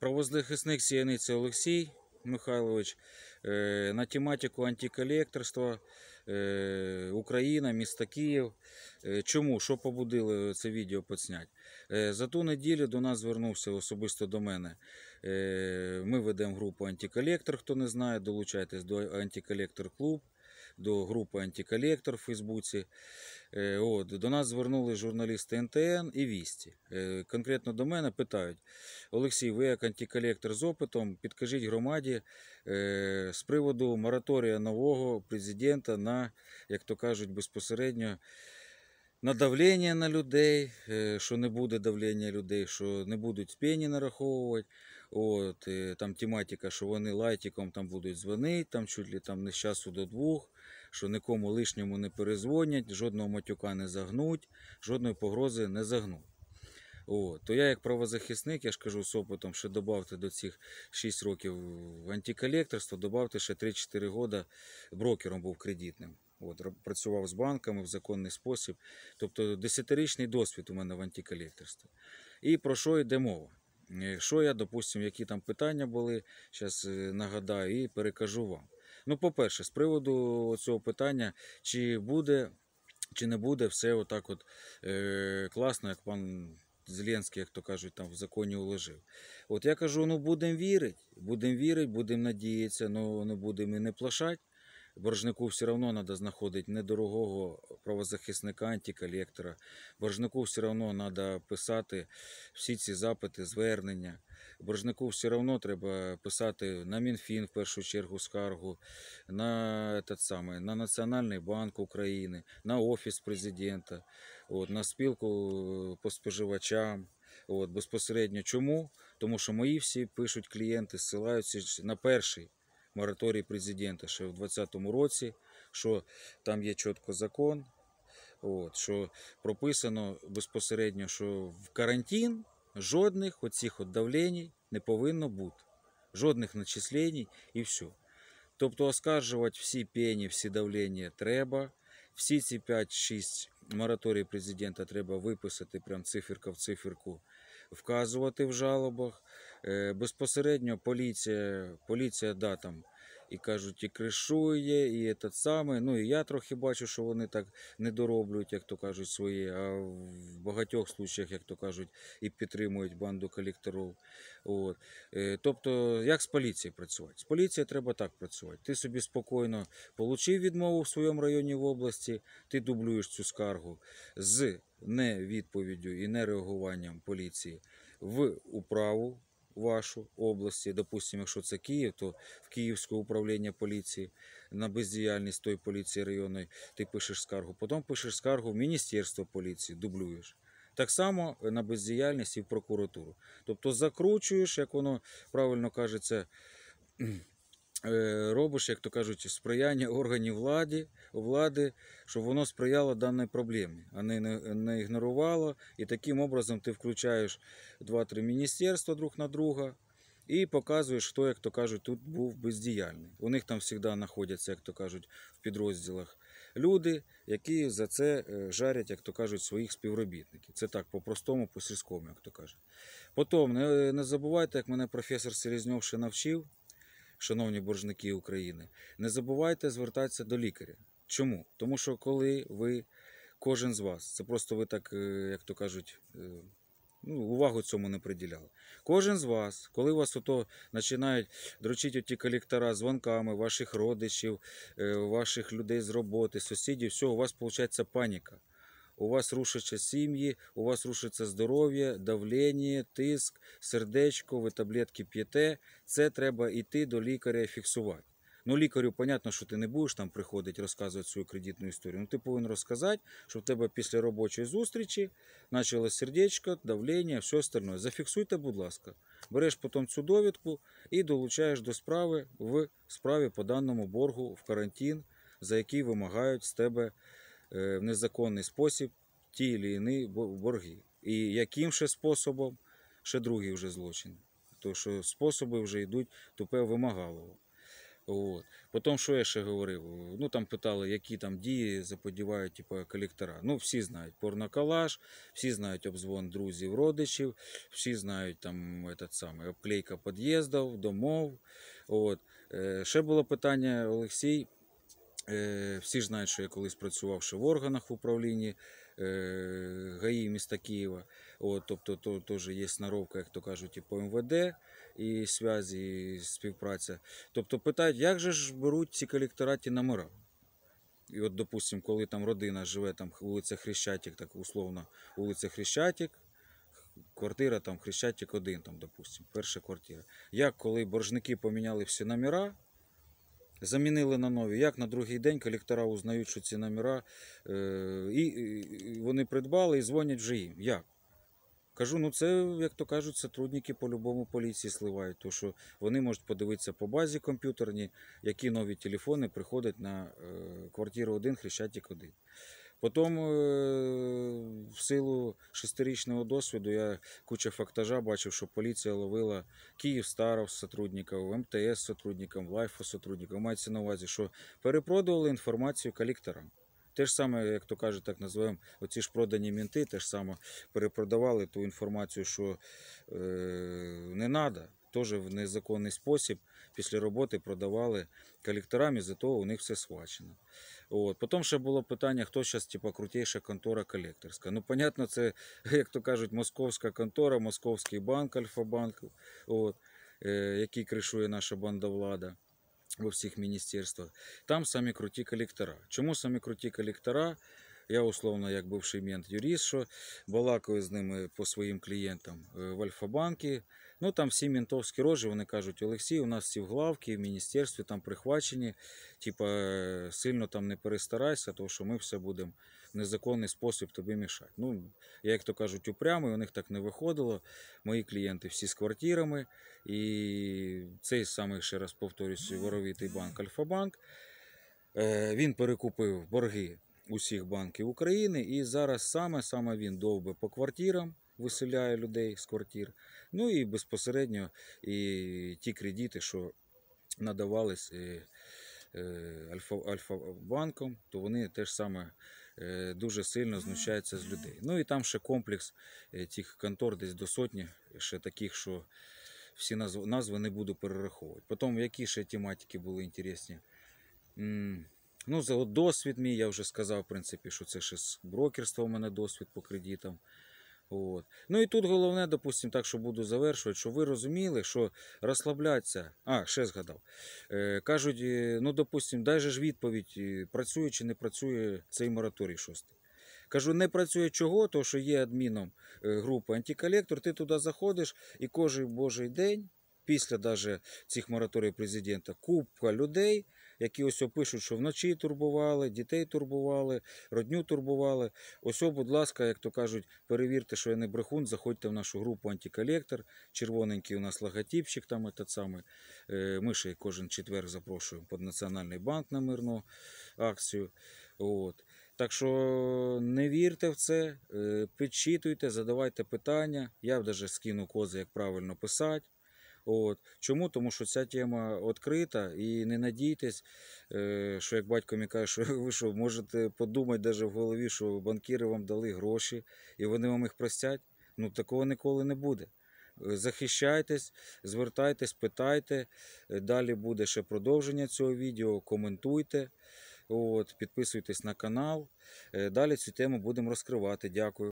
Правозахисник сіяниці Олексій Михайлович е, на тематику антиколекторства е, Україна, місто Київ. Е, чому? Що побудили це відео підсняти? За ту неділю до нас звернувся особисто до мене. Ми ведемо групу антиколектор, хто не знає, долучайтесь до антиколектор клуб до групи Антиколектор в Фейсбуці. Е, от, До нас звернули журналісти НТН і Вісті. Е, конкретно до мене питають: Олексій, ви як антиколектор з опитом, підкажіть громаді е, з приводу мораторія нового президента на, як то кажуть, безпосередньо. На давлення на людей, що не буде давлення людей, що не будуть пені нараховувати. От там тематика, що вони лайтіком там будуть дзвонити, там чуть ли там не з часу до двох що нікому лишньому не перезвонять, жодного матюка не загнуть, жодної погрози не загнуть. О, то я, як правозахисник, я ж кажу з опитом, що додавте до цих 6 років антиколекторства, додавте ще 3-4 роки брокером був кредитним. От, Працював з банками в законний спосіб. Тобто десятирічний досвід у мене в антиколекторстві. І про що йде мова? Е, що я, допустимо, які там питання були, зараз е, нагадаю і перекажу вам. Ну, по-перше, з приводу цього питання, чи буде, чи не буде все отак от е- класно, як пан. Зеленський, як то кажуть, там в законі уложив. От я кажу: ну будемо вірити, будемо вірити, будемо надіятися, ну не будемо і не плашати боржнику все равно надо знаходити недорогого правозахисника, антиколектора. Боржнику все равно надо писати всі ці запити, звернення. Боржнику все одно треба писати на МінФін в першу чергу скаргу, на тот самий, на Національний банк України, на Офіс президента, от, на спілку е, по споживачам. От, Безпосередньо чому? Тому що мої всі пишуть клієнти, зсилаються на перший мораторій президента ще в 2020 році, що там є чітко закон, от, що прописано безпосередньо, що в карантин жодних оцих от давлень не повинно бути, жодних начислень і все. Тобто оскаржувати всі пені, всі давлення треба. Всі ці 5-6 мораторій президента треба виписати прям циферка в циферку, вказувати в жалобах. Е, безпосередньо поліція, поліція да, там, і кажуть, і кришує, і этот саме. Ну і я трохи бачу, що вони так не дороблюють, як то кажуть, свої, а в багатьох случаях, як то кажуть, і підтримують банду колекторів. От. Е, тобто, як з поліцією працювати? З поліцією треба так працювати. Ти собі спокійно отримав відмову в своєму районі в області, ти дублюєш цю скаргу з невідповіддю і нереагуванням поліції в управу вашу області, допустимо, якщо це Київ, то в Київське управління поліції на бездіяльність той поліції районної ти пишеш скаргу. Потім пишеш скаргу в Міністерство поліції, дублюєш. Так само на бездіяльність і в прокуратуру. Тобто закручуєш, як воно правильно кажеться. Е, робиш, як то кажуть, сприяння органів влади, влади, щоб воно сприяло даній проблемі, а не, не ігнорувало. І таким образом ти включаєш 2-3 міністерства друг на друга. І показуєш, хто, як то кажуть, тут був бездіяльний. У них там завжди знаходяться, як то кажуть, в підрозділах люди, які за це е, жарять, як то кажуть, своїх співробітників. Це так, по-простому, по сільському, як то кажуть. Потім не, не забувайте, як мене професор Селізньов ще навчив шановні боржники України, не забувайте звертатися до лікаря. Чому? Тому що коли ви, кожен з вас, це просто ви так, е, як то кажуть, е, ну, увагу цьому не приділяли. Кожен з вас, коли вас ото починають дрочити ті колектора дзвонками ваших родичів, е, ваших людей з роботи, сусідів, все, у вас виходить паніка у вас рушаться сім'ї, у вас рушиться здоров'я, давлення, тиск, сердечко, ви таблетки п'єте. Це треба йти до лікаря фіксувати. Ну, лікарю, понятно, що ти не будеш там приходити розказувати свою кредитну історію. Ну, ти повинен розказати, що в тебе після робочої зустрічі почалося сердечко, давлення, все остальное. Зафіксуйте, будь ласка, береш потім цю довідку і долучаєш до справи в справі по даному боргу в карантин, за який вимагають з тебе Е, в незаконний спосіб ті чи іні борги. І яким ще способом, ще другий вже злочин. Тому що способи вже йдуть тупе вимагало. От. Потім, що я ще говорив? Ну там питали, які там дії заподівають типу, колектора. Ну, всі знають порнокалаш, всі знають обзвон друзів, родичів, всі знають там этот самий, обклейка під'їздів, домов. От. Е, Ще було питання, Олексій. Е, всі ж знають, що я колись працював ще в органах в управлінні е, ГАІ міста Києва. От, Тобто то, теж є сноровка, як то кажуть, і по МВД і зв'язі, і співпраця. Тобто питають, як же ж беруть ці колектораті номера? І от, допустимо, коли там родина живе, там вулиця Хрещатік, так условно, вулиця Хрещатік, квартира там Хрещатік 1, там, допустимо, перша квартира. Як коли боржники поміняли всі номера? Замінили на нові. Як на другий день колектора узнають, що ці номера е, і вони придбали і дзвонять вже їм. Як? Кажу, ну це, як то кажуть, сотрудники по-любому поліції сливають, тому що вони можуть подивитися по базі комп'ютерні, які нові телефони приходять на е, квартиру 1, Хрещатик 1. Потім, е, в силу шестирічного досвіду, я куча фактажа бачив, що поліція ловила Київ Старов сотрудників, МТС сотрудникам, Лайфу сотрудникам Мається на увазі, що перепродували інформацію колекторам. Те ж саме, як то кажуть, так називаємо оці ж продані мінти, те ж саме перепродавали ту інформацію, що е, не треба, теж в незаконний спосіб після роботи продавали колекторам, і за того у них все свачено. От. Потім ще було питання, хто зараз типу, крутіша контора колекторська. Ну, понятно, це, як то кажуть, московська контора, московський банк, Альфа-банк, от, е, який кришує наша бандовлада влада во всіх міністерствах. Там самі круті колектора. Чому самі круті колектора? Я, условно, як бувший мент юрист, що балакаю з ними по своїм клієнтам е, в Альфа-банкі. Ну там всі ментовські рожі, вони кажуть, Олексій, у нас всі в главки, в міністерстві там прихвачені. Типа е, сильно там не перестарайся, тому що ми все будемо в незаконний спосіб тобі мішати. Ну, як то кажуть, упрямий, у них так не виходило. Мої клієнти всі з квартирами. І цей самий, ще раз повторюсь, воровітий банк Альфа-банк. Е, він перекупив борги усіх банків України. І зараз саме саме він довби по квартирам, виселяє людей з квартир. Ну і безпосередньо і ті кредити, що надавались е, е, альфа альфа банком, то вони теж саме е, дуже сильно знущаються з людей. Ну і там ще комплекс тих контор, десь до сотні, ще таких, що всі назви, назви не буду перераховувати. Потім, які ще тематики були інтересні. Ну, за досвід мій, я вже сказав, в принципі, що це ще з брокерства у мене досвід по кредитам. От. Ну і тут головне, допустимо, так що буду завершувати, що ви розуміли, що розслаблятися. А, ще згадав. Е, Кажуть, е, ну допустимо, дай ж відповідь, е, працює чи не працює цей мораторій шостий. Кажу, не працює чого, то що є адміном е, групи антиколектор, ти туди заходиш і кожен божий день, після даже цих мораторій президента, купка людей які ось пишуть, що вночі турбували, дітей турбували, родню турбували. Ось, будь ласка, як то кажуть, перевірте, що я не брехун, заходьте в нашу групу антиколектор. Червоненький у нас логотипчик, там этот самий. Е, ми ще кожен четвер запрошуємо під Національний банк на мирну акцію. От. Так що не вірте в це, е, підчитуйте, задавайте питання. Я вже скину кози, як правильно писати. От. Чому? Тому що ця тема відкрита і не надійтесь, е, що як батько мій каже, що ви що можете подумати навіть в голові, що банкіри вам дали гроші і вони вам їх простять. Ну такого ніколи не буде. Е, захищайтесь, звертайтесь, питайте. Е, далі буде ще продовження цього відео. Коментуйте, от, підписуйтесь на канал. Далі цю тему будемо розкривати. Дякую.